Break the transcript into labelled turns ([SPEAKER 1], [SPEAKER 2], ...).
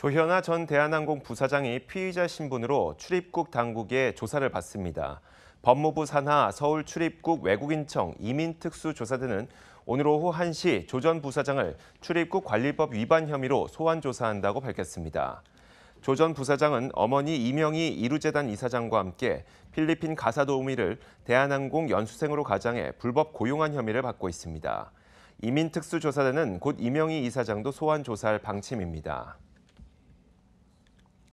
[SPEAKER 1] 조현아 전 대한항공 부사장이 피의자 신분으로 출입국 당국의 조사를 받습니다. 법무부 산하 서울 출입국 외국인청 이민특수조사대는 오늘 오후 1시 조 전 부사장을 출입국 관리법 위반 혐의로 소환 조사한다고 밝혔습니다. 조 전 부사장은 어머니 이명희 이루재단 이사장과 함께 필리핀 가사 도우미를 대한항공 연수생으로 가장해 불법 고용한 혐의를 받고 있습니다. 이민특수조사대는곧 이명희 이사장도 소환 조사할 방침입니다.